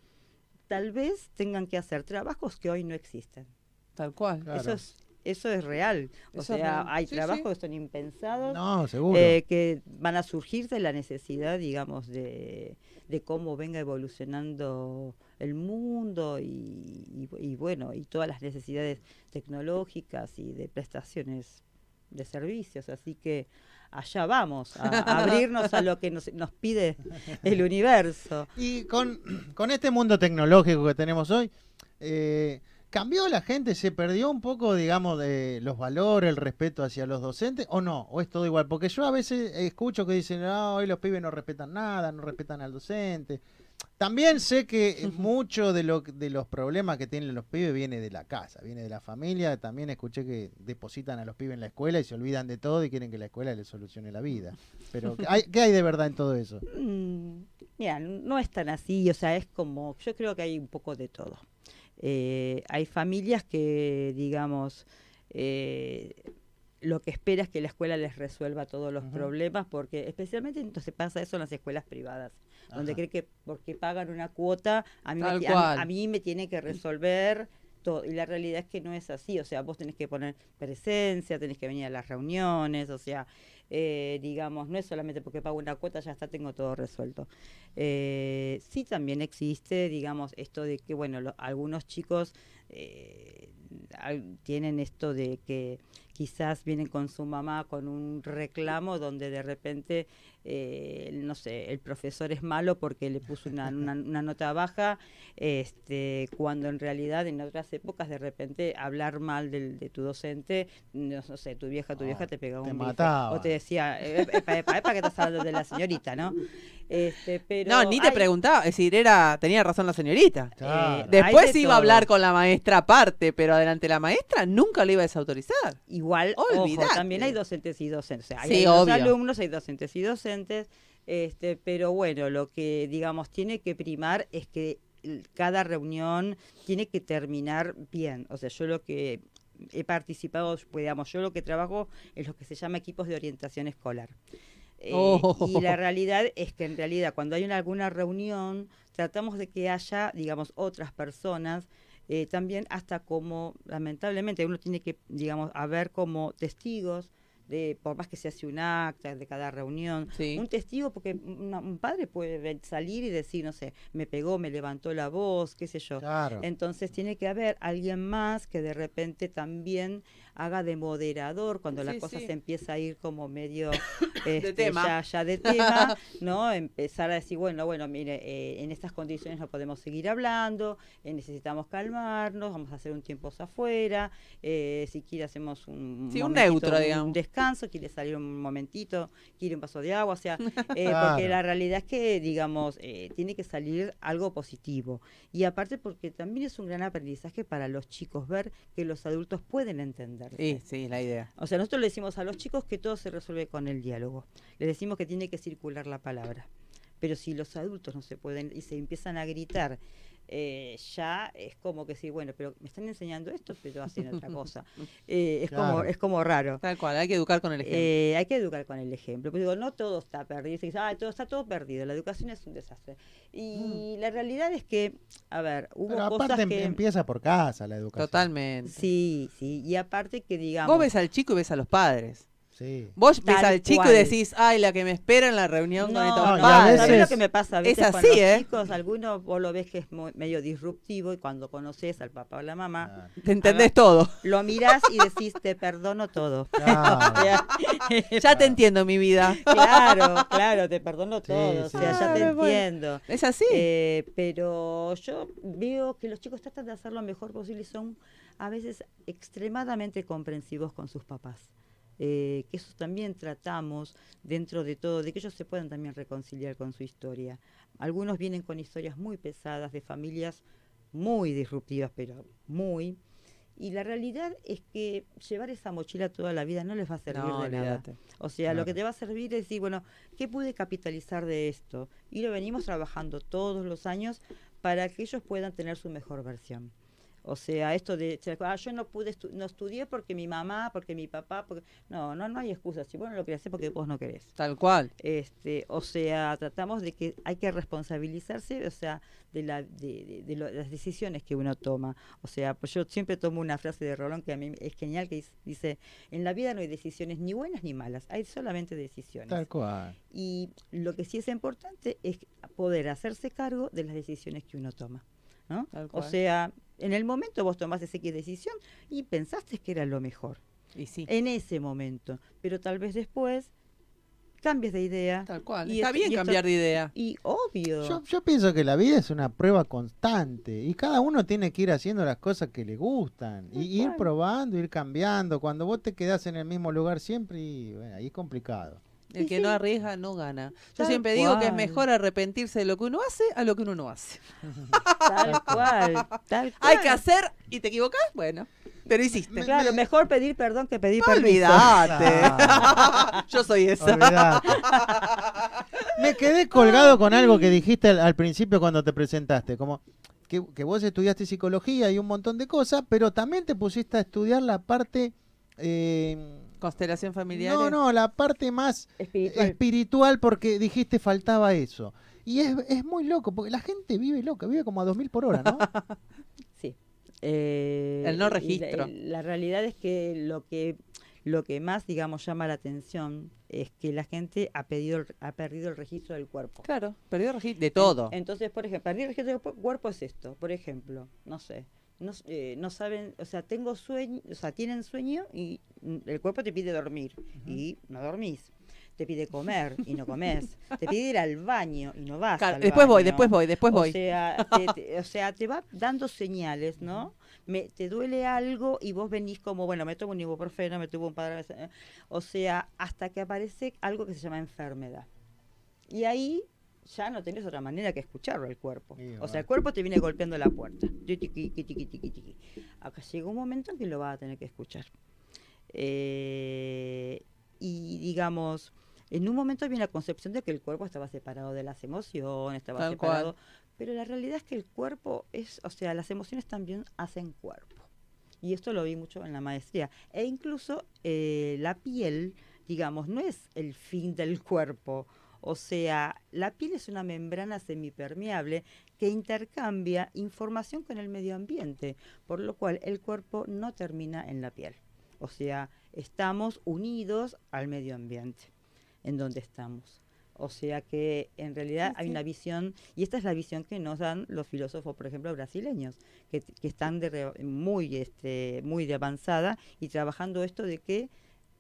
Speaker 3: tal vez tengan que hacer trabajos que hoy no existen. Tal cual. Eso es eso es real. O sea, hay trabajos que son impensados, eh, que van a surgir de la necesidad, digamos, de, de cómo venga evolucionando el mundo y, bueno, y todas las necesidades tecnológicas y de prestaciones de servicios. Así que allá vamos, a, abrirnos a lo que nos, nos, pide el universo.
Speaker 1: Y con, este mundo tecnológico que tenemos hoy, eh, ¿cambió la gente? ¿Se perdió un poco, digamos, de los valores, el respeto hacia los docentes o no? ¿O es todo igual? Porque yo a veces escucho que dicen, no, hoy los pibes no respetan nada, no respetan al docente. También sé que mucho de, lo, de los problemas que tienen los pibes viene de la casa, viene de la familia. También escuché que depositan a los pibes en la escuela y se olvidan de todo y quieren que la escuela les solucione la vida. Pero, ¿qué hay, ¿qué hay de verdad en todo eso?
Speaker 3: Mm, mira, no es tan así. O sea, es como. Yo creo que hay un poco de todo. Eh, hay familias que, digamos. Eh, lo que espera es que la escuela les resuelva todos los problemas, porque especialmente entonces pasa eso en las escuelas privadas donde cree que porque pagan una cuota, a mí, me, a, mí me tiene que resolver todo. Y la realidad es que no es así, o sea, vos tenés que poner presencia, tenés que venir a las reuniones, o sea, eh, digamos, no es solamente porque pago una cuota, ya está, tengo todo resuelto. Eh, sí también existe, digamos, esto de que, bueno, algunos chicos... Eh, tienen esto de que quizás vienen con su mamá con un reclamo donde de repente, eh, no sé, el profesor es malo porque le puso una, nota baja, este, cuando en realidad en otras épocas de repente hablar mal de tu docente, no, sé, tu vieja, tu vieja ah, te pegaba un o te decía, eh, eh, para para que estás hablando de la señorita, ¿no? Este, no, ni te
Speaker 2: preguntaba, es decir, era, tenía razón la señorita. después iba a hablar con la maestra aparte, pero adelante delante la maestra
Speaker 3: nunca lo iba a desautorizar. Igual, ojo, también hay docentes y docentes. hay alumnos, hay docentes y docentes. Este, pero bueno, lo que digamos tiene que primar es que cada reunión tiene que terminar bien. O sea, yo lo que he participado, digamos, yo lo que trabajo es lo que se llama equipos de orientación escolar. Eh, y la oh. realidad es que en realidad cuando hay una, alguna reunión, tratamos de que haya, digamos, otras personas eh, también hasta como, lamentablemente, uno tiene que, digamos, haber como testigos, de, por más que se hace un acta de cada reunión, un testigo, porque un padre puede salir y decir, no sé, me pegó, me levantó la voz, qué sé yo. Entonces tiene que haber alguien más que de repente también haga de moderador cuando la cosa se empieza a ir como medio este, de Ya, de tema, ¿no? Empezar a decir, bueno, bueno, mire, eh, en estas condiciones no podemos seguir hablando, eh, necesitamos calmarnos, vamos a hacer un tiempo afuera, eh, si quiere hacemos un, descanso, quiere salir un momentito, quiere un vaso de agua, o sea, porque la realidad es que, digamos, tiene que salir algo positivo. Y aparte porque también es un gran aprendizaje para los chicos ver que los adultos pueden entender Sí, sí, la idea. O sea, nosotros le decimos a los chicos que todo se resuelve con el diálogo. Les decimos que tiene que circular la palabra. Pero si los adultos no se pueden y se empiezan a gritar eh, ya es como que sí, bueno, pero me están enseñando esto, pero haciendo otra cosa. Mm. Eh, es, como, es como raro. Tal cual, hay que educar con el ejemplo. Eh, hay que educar con el ejemplo. Pero digo, no todo está perdido. Dice, ah, todo, está todo perdido, la educación es un desastre. Y mm. la realidad es que, a ver, hubo cosas aparte
Speaker 1: empieza por casa la educación.
Speaker 3: Totalmente. Sí, sí, y aparte que digamos... Vos ves
Speaker 2: al chico y ves a los padres. Vos al chico y decís,
Speaker 3: ay, la que me espera en la reunión no, con lo que me pasa a veces es así, eh? chicos? Algunos vos lo ves que es medio disruptivo y cuando conoces al papá o la mamá... Ah. Te entendés todo. Lo mirás y decís, te perdono todo. ya te entiendo, mi vida. Claro, claro, te perdono todo. O sea, ya te entiendo. Es así. Eh, pero yo veo que los chicos tratan de hacer lo mejor posible y son a veces extremadamente comprensivos con sus papás. Eh, que eso también tratamos dentro de todo, de que ellos se puedan también reconciliar con su historia. Algunos vienen con historias muy pesadas de familias muy disruptivas, pero muy. Y la realidad es que llevar esa mochila toda la vida no les va a servir de nada. O sea, lo que te va a servir es decir, bueno, ¿qué pude capitalizar de esto? Y lo venimos trabajando todos los años para que ellos puedan tener su mejor versión. O sea, esto de, ah, yo no pude, no estudié porque mi mamá, porque mi papá, porque... No, no, no hay excusas. Si vos no lo querés hacer porque vos no querés. Tal cual. Este, o sea, tratamos de que hay que responsabilizarse, o sea, de, la, de, las decisiones que uno toma. O sea, pues yo siempre tomo una frase de Rolón que a mí es genial, que dice, en la vida no hay decisiones ni buenas ni malas, hay solamente decisiones. Tal cual. Y lo que sí es importante es poder hacerse cargo de las decisiones que uno toma. O sea, en el momento vos tomás esa decisión y pensaste que era lo mejor. En ese momento. Pero tal vez después cambies de idea. Tal cual. Y Está bien cambiar de idea. Y obvio.
Speaker 1: Yo, pienso que la vida es una prueba constante y cada uno tiene que ir haciendo las cosas que le gustan y ir probando, ir cambiando. Cuando vos te quedás en el mismo lugar siempre, y, bueno, ahí es complicado. El
Speaker 2: que no arriesga no gana. Yo siempre digo que es mejor arrepentirse de lo que uno hace a lo que uno no hace. Tal cual. Hay que hacer y te equivocas, bueno. Pero hiciste.
Speaker 3: claro, mejor pedir perdón que pedir perdón. Olvídate. Yo soy esa.
Speaker 1: Me quedé colgado con algo que dijiste al, principio cuando te presentaste. Como, que, vos estudiaste psicología y un montón de cosas, pero también te pusiste a estudiar la parte eh, Constelación familiar. No, no, la parte más espiritual. porque dijiste faltaba eso. Y es, es muy loco, porque la gente vive loca, vive como a 2.000 por hora, ¿no? sí. Eh, el no registro.
Speaker 3: La, realidad es que lo que lo que más, digamos, llama la atención es que la gente ha, pedido, ha perdido el registro del cuerpo. Claro, perdido registro de todo. Entonces, por ejemplo, perdido el registro del cuerpo es esto. Por ejemplo, no sé, eh, no, saben, o sea, tengo sueño, o sea, tienen sueño y mm, el cuerpo te pide dormir y no dormís. Te pide comer y no comes. te pide ir al baño y no vas. Claro, después voy, después voy, después o voy. Sea, o sea, te va dando señales, ¿no? te duele algo y vos venís como, bueno, me tomo un ibuprofeno, me tuvo un padre. Eh, o sea, hasta que aparece algo que se llama enfermedad. Y ahí ya no tienes otra manera que escucharlo el cuerpo. o sea, el cuerpo te viene golpeando la puerta. Acá llega un momento en que lo vas a tener que escuchar. Eh, y digamos, en un momento había la concepción de que el cuerpo estaba separado de las emociones, estaba separado. Pero la realidad es que el cuerpo es, o sea, las emociones también hacen cuerpo. Y esto lo vi mucho en la maestría. E incluso eh, la piel, digamos, no es el fin del cuerpo. O sea, la piel es una membrana semipermeable que intercambia información con el medio ambiente, por lo cual el cuerpo no termina en la piel. O sea, estamos unidos al medio ambiente, en donde estamos. O sea que en realidad hay una visión, y esta es la visión que nos dan los filósofos, por ejemplo, brasileños, que, están muy, este, muy de avanzada y trabajando esto de que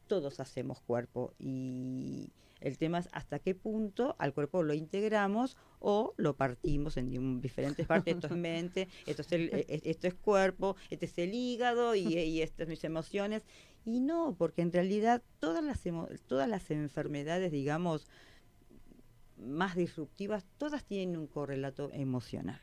Speaker 3: todos hacemos cuerpo y, el tema es hasta qué punto al cuerpo lo integramos o lo partimos en diferentes partes. Esto es mente, e, e, esto es, cuerpo, este es el hígado y, e, y estas mis emociones. Y no, porque en realidad todas las, todas las enfermedades, digamos, más disruptivas, todas tienen un correlato emocional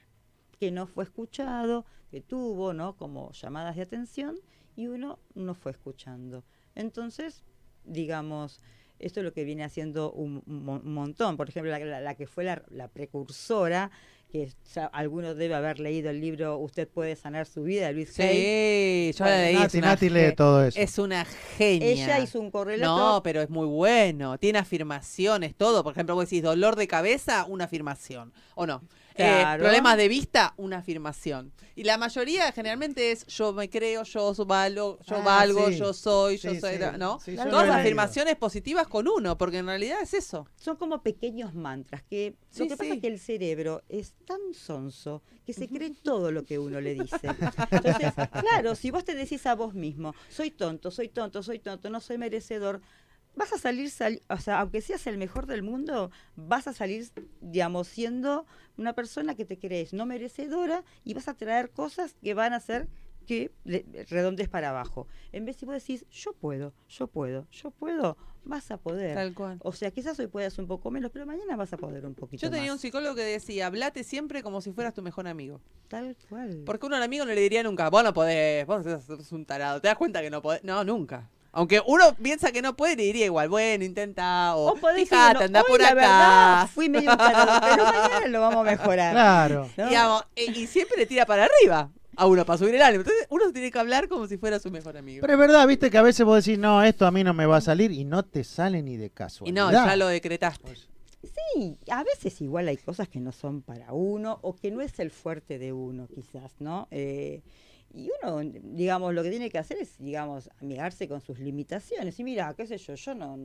Speaker 3: que no fue escuchado, que tuvo, ¿no? Como llamadas de atención y uno no fue escuchando. Entonces, digamos, esto es lo que viene haciendo un, montón. Por ejemplo, la, que fue la, precursora que ya algunos debe haber leído el libro Usted puede sanar su vida, Luis Sí, yo la leí. Nati, todo eso. Es
Speaker 2: una genia. Ella hizo un correo. No,
Speaker 3: pero es muy bueno. Tiene
Speaker 2: afirmaciones, todo. Por ejemplo, vos decís dolor de cabeza, una afirmación. ¿O no? Eh, problemas de vista, una afirmación. Y la mayoría generalmente es yo me creo, yo yo ah, valgo, yo soy, yo soy, ¿no? Todas las afirmaciones
Speaker 3: positivas con uno, porque en realidad es eso. Son como pequeños mantras que lo que pasa es que el cerebro es tan sonso que se cree en todo lo que uno le dice. Entonces, claro, si vos te decís a vos mismo, soy tonto, soy tonto, soy tonto, no soy merecedor, vas a salir, o sea, aunque seas el mejor del mundo, vas a salir, digamos, siendo una persona que te crees no merecedora y vas a traer cosas que van a hacer que redondees para abajo. En vez si vos decís, yo puedo, yo puedo, yo puedo, vas a poder. Tal cual. O sea, quizás hoy puedas un poco menos, pero mañana vas a poder un poquito Yo tenía
Speaker 2: un psicólogo que decía, hablate siempre como si fueras tu mejor amigo. Tal cual. Porque uno al amigo no le diría nunca, vos no podés, vos sos un tarado, te das cuenta que no podés. No, nunca. Aunque uno piensa que no puede, le diría igual, bueno, intenta, o, o fíjate, anda por acá. fui medio pero mañana lo vamos a
Speaker 3: mejorar. Claro.
Speaker 2: Eh, y, siempre le tira para arriba
Speaker 1: a uno para subir el ánimo.
Speaker 2: Entonces uno tiene que hablar como si fuera su mejor
Speaker 3: amigo. Pero es
Speaker 1: verdad, viste que a veces vos decís, no, esto a mí no me va a salir y no te sale ni de caso. Y no, ya lo
Speaker 3: decretaste. Sí, a veces igual hay cosas que no son para uno o que no es el fuerte de uno, quizás, ¿no? Eh, y uno, digamos, lo que tiene que hacer es, digamos, amigarse con sus limitaciones. Y mira, qué sé yo, yo no,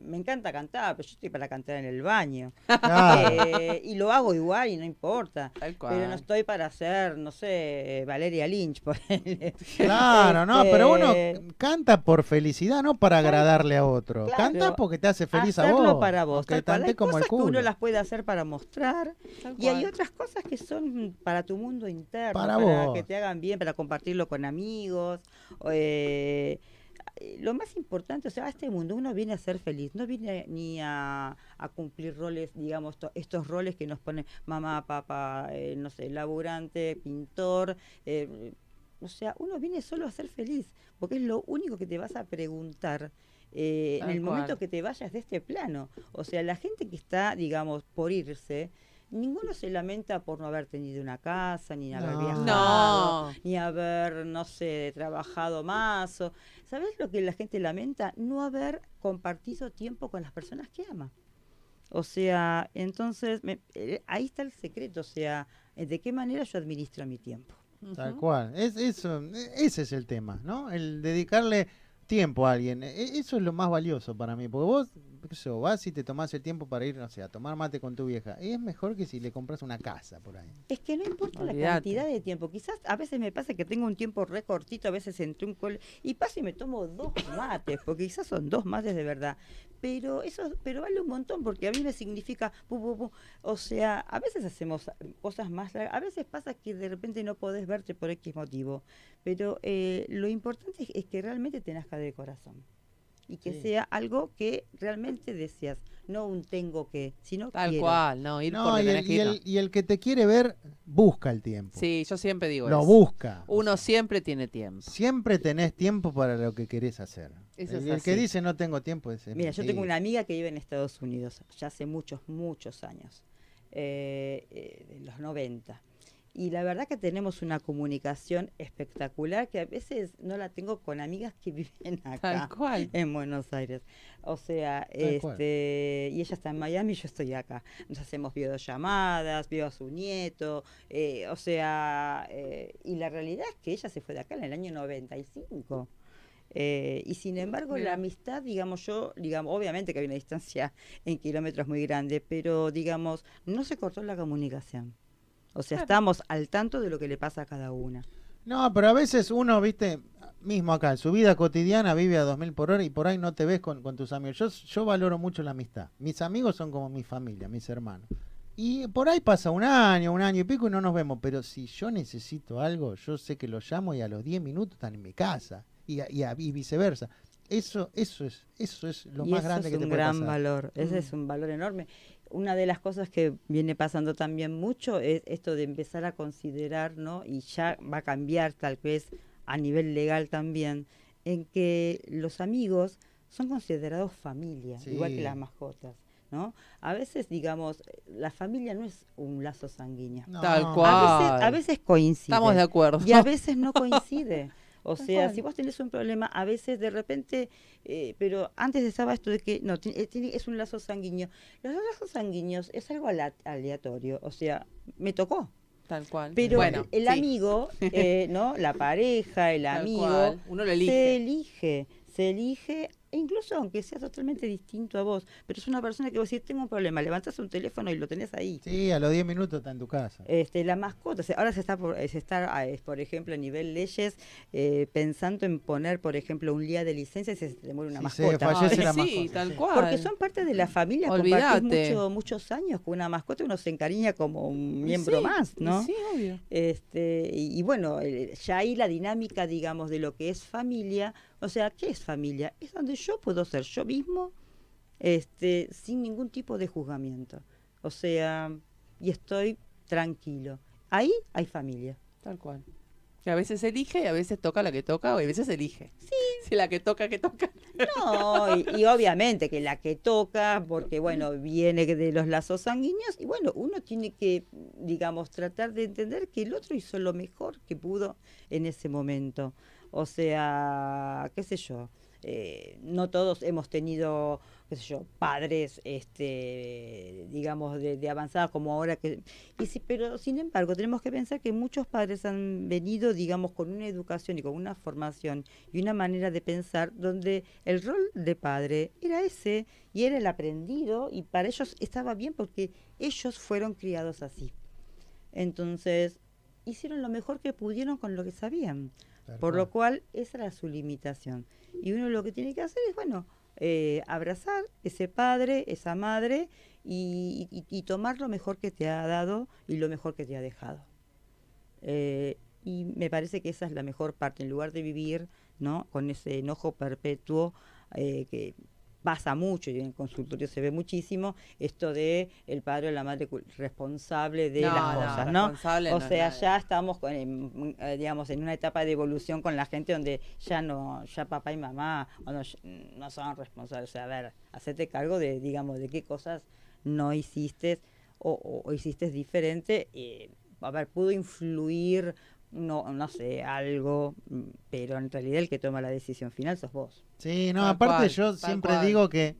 Speaker 3: me encanta cantar, pero yo estoy para cantar en el baño. Eh, y lo hago igual y no importa. Tal cual. Pero no estoy para hacer, no sé, Valeria Lynch, por Claro, no, pero este, uno
Speaker 1: canta por felicidad, no para agradarle a otro. canta porque te hace feliz a vos. para vos. Tal como el que uno las
Speaker 3: puede hacer para mostrar. y hay otras cosas que son para tu mundo interno, para, que te hagan bien, para compartir compartirlo con amigos. Eh, eh, lo más importante, o sea, a este mundo uno viene a ser feliz, no viene ni a, cumplir roles, digamos, estos roles que nos pone mamá, papá, eh, no sé, laburante, pintor. o sea, uno viene solo a ser feliz, porque es lo único que te vas a preguntar. en el momento que te vayas de este plano. O sea, la gente que está, digamos, por irse, ninguno se lamenta por no haber tenido una casa, ni haber viajado, ni haber, no sé, trabajado más. O, ¿Sabes lo que la gente lamenta? No haber compartido tiempo con las personas que ama. O sea, entonces, eh, ahí está el secreto, o sea, de qué manera yo administro mi tiempo. Tal
Speaker 1: cual, es, eso, ese es el tema, ¿no? El dedicarle tiempo a alguien, e, eso es lo más valioso para mí, porque vos o vas y te tomas el tiempo para ir, no sé, a tomar mate con tu vieja. Es mejor que si le compras una casa por ahí.
Speaker 3: Es que no importa la cantidad de tiempo. Quizás a veces me pasa que tengo un tiempo recortito a veces entre un col y paso y me tomo dos mates, porque quizás son dos mates de verdad. Pero eso, pero vale un montón, porque a mí me significa, o sea, a veces hacemos cosas más largas, a veces pasa que de repente no podés verte por X motivo, pero eh, lo importante es, que realmente te nazca de corazón y que sea algo que realmente deseas, no un tengo que, sino Tal cual, no, ir y el, que
Speaker 1: y, el, que te quiere ver, busca el tiempo. Sí,
Speaker 2: yo siempre digo Lo busca. Uno siempre tiene tiempo.
Speaker 1: Siempre tenés tiempo para lo que querés hacer. el, que dice no tengo tiempo es... Mira, yo tengo una
Speaker 3: amiga que vive en Estados Unidos ya hace muchos, muchos años, en eh, eh, los 90 y la verdad que tenemos una comunicación espectacular que a veces no la tengo con amigas que viven acá en Buenos Aires. O sea, este y ella está en Miami y yo estoy acá. Nos hacemos videollamadas, veo a su nieto, eh, o sea, eh, y la realidad es que ella se fue de acá en el año 95. Eh, y sin embargo, la amistad, digamos yo, digamos, obviamente que hay una distancia en kilómetros muy grande, pero digamos, no se cortó la comunicación. O sea, estamos al tanto de lo que le pasa a cada una.
Speaker 1: No, pero a veces uno, viste, mismo acá, en su vida cotidiana vive a 2000 por hora y por ahí no te ves con, tus amigos. Yo, yo valoro mucho la amistad. Mis amigos son como mi familia, mis hermanos. Y por ahí pasa un año, un año y pico y no nos vemos. Pero si yo necesito algo, yo sé que lo llamo y a los 10 minutos están en mi casa. Y, y, viceversa. Eso, eso es, eso es lo más grande que te puede pasar. Es un gran valor, ese mm. es
Speaker 3: un valor enorme una de las cosas que viene pasando también mucho es esto de empezar a considerar, ¿no? Y ya va a cambiar tal vez a nivel legal también, en que los amigos son considerados familia, igual que las mascotas. ¿No? A veces, digamos, la familia no es un lazo sanguíneo. Tal cual. A veces, a veces coincide. Estamos de acuerdo. Y a veces no coincide. O sea, si vos tenés un problema, a veces de repente, eh, pero antes estaba esto de que no, eh, es un lazo sanguíneo. Los lazos sanguíneos es algo aleatorio, o sea, me tocó. Tal cual. Pero el, amigo, eh, ¿no? La pareja, el amigo, uno lo elige. Se elige, se elige e incluso aunque sea totalmente distinto a vos, pero es una persona que vos decís, tengo un problema, levantás un teléfono y lo tenés ahí. Sí, a los 10 minutos está en tu casa. Este, la mascota, ahora se está, por, se está ah, por ejemplo, a nivel leyes, eh, pensando en poner, por ejemplo, un día de licencia y se te muere una mascota. sí, tal cual. Porque son parte de la familia, Olvidate. compartís mucho, muchos años con una mascota y uno se encariña como un miembro más, ¿no? Sí, obvio. Este, y, bueno, eh, ya ahí la dinámica, digamos, de lo que es familia, o sea, ¿qué es familia? Es donde yo, puedo ser yo mismo, este, sin ningún tipo de juzgamiento. O sea, y estoy tranquilo. Ahí hay familia. Tal cual. Que a veces elige y a veces toca la que toca, o a veces elige. Sí.
Speaker 2: Si la que toca, que toca.
Speaker 3: No, y, obviamente que la que toca, porque bueno, viene de los lazos sanguíneos, y bueno, uno tiene que, digamos, tratar de entender que el otro hizo lo mejor que pudo en ese momento. O sea, qué sé yo. Eh, no todos hemos tenido, qué sé yo, padres, este, digamos, de, avanzada como ahora que... Y pero sin embargo, tenemos que pensar que muchos padres han venido, digamos, con una educación y con una formación y una manera de pensar donde el rol de padre era ese y era el aprendido y para ellos estaba bien porque ellos fueron criados así. Entonces, hicieron lo mejor que pudieron con lo que sabían. Por lo cual, esa era su limitación. Y uno lo que tiene que hacer es, bueno, eh, abrazar ese padre, esa madre y, tomar lo mejor que te ha dado y lo mejor que te ha dejado. Eh, y me parece que esa es la mejor parte, en lugar de vivir ¿no? con ese enojo perpetuo eh, que pasa mucho y en el consultorio se ve muchísimo esto de el padre o la madre responsable de las cosas, ¿no? o sea, ya estamos en, mm, eh, digamos en una etapa de evolución con la gente donde ya no ya papá y mamá mm, no son responsables, o sea, a ver, hacete cargo de digamos de qué cosas no hiciste o, hiciste diferente a ver, pudo influir no, no sé, algo, mm, pero en realidad el que toma la decisión final sos vos. Sí, no, aparte yo siempre
Speaker 1: digo que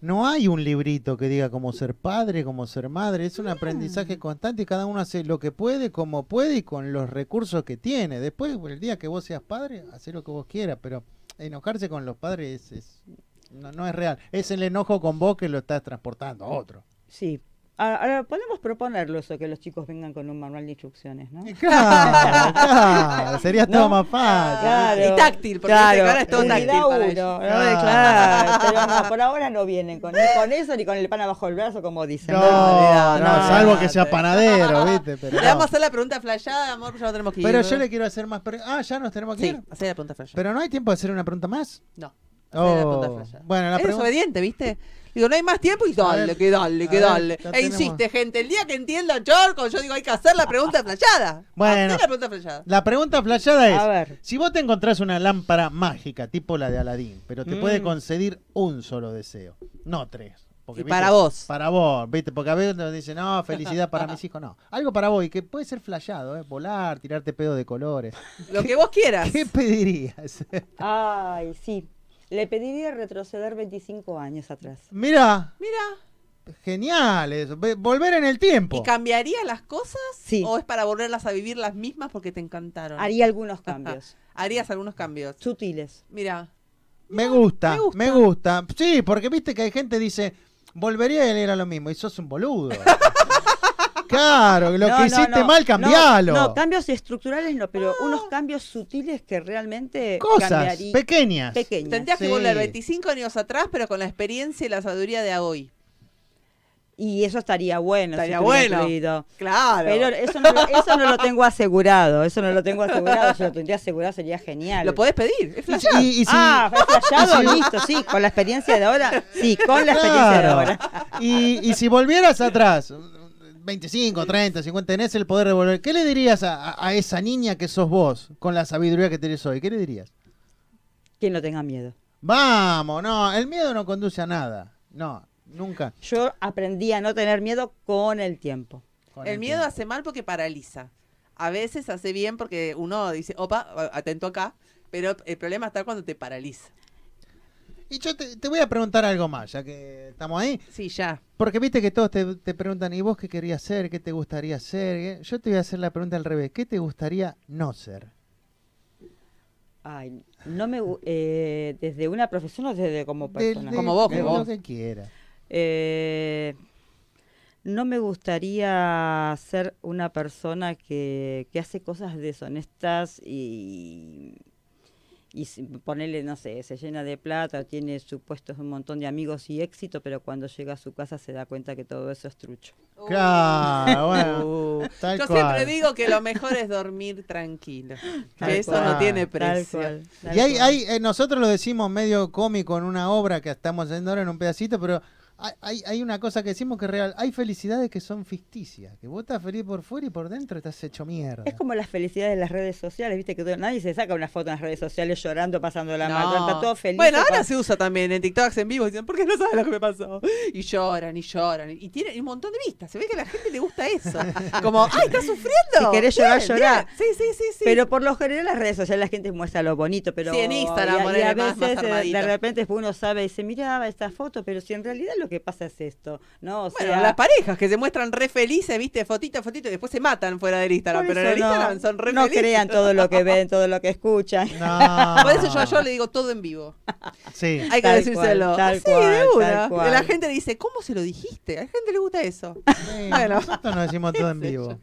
Speaker 1: no hay un librito que diga cómo ser padre, cómo ser madre, es un aprendizaje constante y cada uno hace lo que puede, como puede y con los recursos que tiene. Después, el día que vos seas padre, haces lo que vos quieras, pero
Speaker 3: enojarse con los padres es, no, es real.
Speaker 1: Es el enojo con vos que lo estás transportando a otro.
Speaker 3: Sí, Ahora, podemos proponerlo eso, que los chicos vengan con un manual de instrucciones, ¿no? Claro, claro sería todo más fácil. Claro, y táctil, porque claro, ahora es todo táctil. Para Claro, pero por ahora no vienen con, eso ni con el pan abajo el brazo, como dicen. No, no, salvo
Speaker 1: que sea panadero, ¿viste? Pero le vamos
Speaker 3: a hacer la pregunta
Speaker 2: flashada, amor, ya no tenemos que ir. Pero yo le
Speaker 1: quiero hacer más preguntas. Ah, ya nos tenemos que sí, hacer la pregunta flashada. Pero no hay tiempo de hacer
Speaker 2: una pregunta más.
Speaker 1: No. Oh, la pregunta oh. Bueno, la pregunta.
Speaker 2: desobediente, ¿viste? Digo, no hay más tiempo y
Speaker 1: dale, que dale, que dale. E insiste,
Speaker 2: gente, el día que entienda Chorco, yo digo, hay que hacer la pregunta flayada.
Speaker 1: Bueno, la pregunta flayada. La pregunta es, si vos te encontrás una lámpara mágica, tipo la de Aladín, pero te puede mm. conceder un solo deseo, no tres. Porque, para vos. Para vos, ¿viste? Porque a veces nos dicen, no, felicidad para mis hijos, no. Algo para vos y que puede ser flayado,
Speaker 3: ¿eh? Volar, tirarte pedo de colores. Lo que vos quieras. ¿Qué pedirías? Ay, sí. Le pediría retroceder 25 años atrás. Mira. Mira.
Speaker 1: Genial eso. Volver en el tiempo. ¿Y
Speaker 3: cambiaría las cosas? Sí. ¿O es para volverlas
Speaker 2: a vivir las mismas porque te encantaron? Haría algunos cambios. Harías algunos cambios. Sutiles. Mira.
Speaker 1: Me gusta, me gusta, Sí, porque viste que hay gente que dice, volvería a y a lo mismo. Y sos un boludo. Claro, lo que hiciste mal, cambialo. No,
Speaker 3: cambios estructurales no, pero ah. unos cambios sutiles que realmente. Cosas
Speaker 2: pequeñas. Tendrías que volver 25 años atrás, pero con la experiencia y la sabiduría de hoy.
Speaker 3: Y eso estaría bueno. Estaría bueno. Claro. Pero eso no, lo tengo asegurado. Eso no lo tengo asegurado. Si lo tendría asegurado sería genial. Lo podés pedir. ah, flashado, listo, sí. Con la experiencia de ahora. Sí, con la experiencia de ahora.
Speaker 1: y si volvieras atrás, 25, 30, 50, tenés el poder de volver. ¿Qué le dirías a, esa niña que sos vos, con la sabiduría que tenés hoy? ¿Qué le dirías?
Speaker 3: Que no tenga miedo. Vamos, no, el miedo no conduce a nada. No, nunca. Yo aprendí a no tener miedo con el tiempo. el, miedo
Speaker 2: hace mal porque paraliza. A veces hace bien porque uno dice, opa, atento acá, pero el problema está cuando te
Speaker 1: paraliza. Y yo te, voy a preguntar algo más, ya que estamos ahí. Sí, ya. Porque viste que todos te, preguntan, ¿y vos qué querías ser? ¿Qué te gustaría ser? Yo te voy a hacer la pregunta al revés. ¿Qué te gustaría no
Speaker 3: ser? Ay, no me. Eh, ¿Desde una profesión o desde como persona? como vos, como vos. Como que quiera. Eh, no me gustaría ser una persona que, que hace cosas deshonestas y y ponerle, no sé, se llena de plata, tiene supuestos un montón de amigos y éxito, pero cuando llega a su casa se da cuenta que todo eso es trucho. Uh. Claro, uh. Yo siempre digo que lo
Speaker 2: mejor es dormir tranquilo, que eso no tiene precio. y hay,
Speaker 3: eh,
Speaker 1: nosotros lo decimos medio cómico en una obra que estamos haciendo ahora en un pedacito, pero hay, una cosa que decimos que es real. Hay felicidades que son ficticias, que vos estás feliz por fuera y por dentro estás hecho mierda.
Speaker 3: Es como las felicidades de las redes sociales, viste que nadie se saca una foto en las redes sociales llorando, pasando la mano está todo feliz. Bueno, ahora se
Speaker 2: usa también en TikToks en vivo, dicen, ¿por qué no sabes lo que me pasó?
Speaker 3: Y lloran y lloran. Y
Speaker 2: tienen un montón de vistas, se ve que a la gente le gusta eso. como, ¡ay, estás sufriendo! Si querés llorar, llorar. Sí, sí, sí, sí. Pero
Speaker 3: por lo general las redes sociales la gente muestra lo bonito, pero... Sí, en Instagram, y, a, veces eh, de repente uno sabe y dice, miraba esta foto, pero si en realidad lo que pasa es esto, ¿no? O bueno, sea, las parejas que se muestran re felices, viste, fotito, fotito, y después se matan fuera del Instagram, pero en el Instagram son re felices. No crean todo lo que ven, todo lo que escuchan. No. Por eso yo,
Speaker 2: yo le digo todo en vivo.
Speaker 1: Sí.
Speaker 3: Hay que decírselo. tal La gente le dice, ¿cómo se lo
Speaker 2: dijiste? A la gente le gusta eso. bueno. Nosotros nos
Speaker 1: decimos todo en vivo.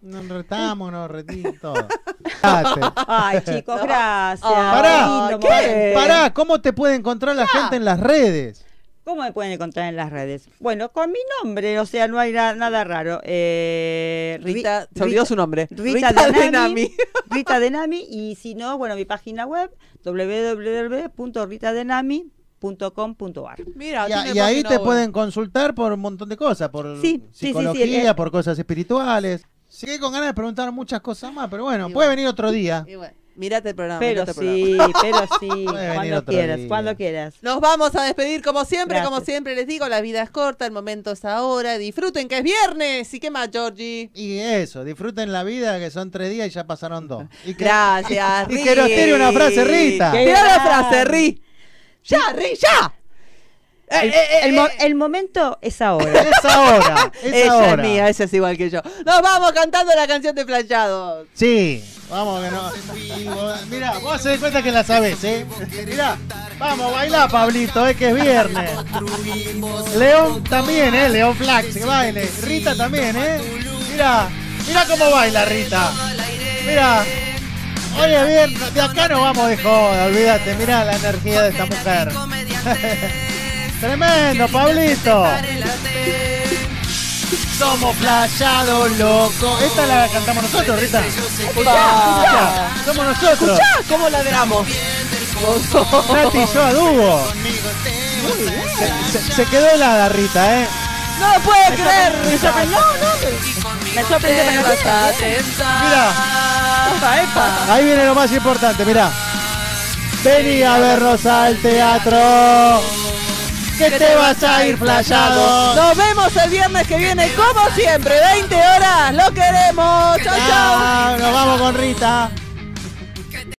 Speaker 1: Nos retamos, nos Ay, chicos, gracias. Pará, ¿Qué? Pará, ¿cómo te puede encontrar la gente en las redes?
Speaker 3: ¿Cómo me pueden encontrar en las redes? Bueno, con mi nombre, o sea, no hay nada raro. Eh, rita, se olvidó su nombre. Rita, Denami, Rita Denami. Y si no, bueno, mi página web, www.ritadenami.com.ar Mira, y, ahí te pueden
Speaker 1: consultar por un montón de cosas, por psicología, por cosas espirituales.
Speaker 3: Sigue con ganas de preguntar
Speaker 1: muchas cosas más, pero bueno, puede venir otro día.
Speaker 2: Mírate el programa. Pero sí, pero sí. cuando quieras, cuando quieras. Nos vamos a despedir como siempre, como siempre les digo, la vida es corta, el momento es ahora.
Speaker 1: Disfruten que es viernes. ¿Y qué más, Georgie? Y eso, disfruten la vida, que son tres días y ya pasaron dos. Gracias, Y, que nos tiene una frase, Rita. tiene la
Speaker 2: frase,
Speaker 3: Ri. Ya, Ri, ya. Eh, eh, eh, el, momento es ahora. Es ahora. Es es mía,
Speaker 1: esa es igual que yo.
Speaker 3: Nos vamos cantando la canción de
Speaker 1: Planchado. Sí. Vamos, que no. Mira, vos se das cuenta que la sabes ¿eh? Mira, vamos, baila, Pablito, es que es viernes. León también, ¿eh? León Flax, que baile. Rita también, ¿eh? Mira, mira cómo baila Rita. Mira. Oye, bien, de acá nos vamos de joda, olvídate, mira la energía de esta mujer. Tremendo, Pablito. Somos playados, loco. Esta la cantamos nosotros, Rita. Somos nosotros. Escuchá cómo ladramos. Nati yo adubo. Se, quedó helada, Rita, ¿eh?
Speaker 2: No lo puede creer. Me No, no. Me, sorprende
Speaker 1: Mira. Ahí viene lo más importante, mira. Vení a vernos al teatro
Speaker 2: te vas a ir flashado.
Speaker 1: Nos
Speaker 3: vemos el viernes que viene, como siempre, 20 horas. Lo queremos. chau. Nos vamos con Rita.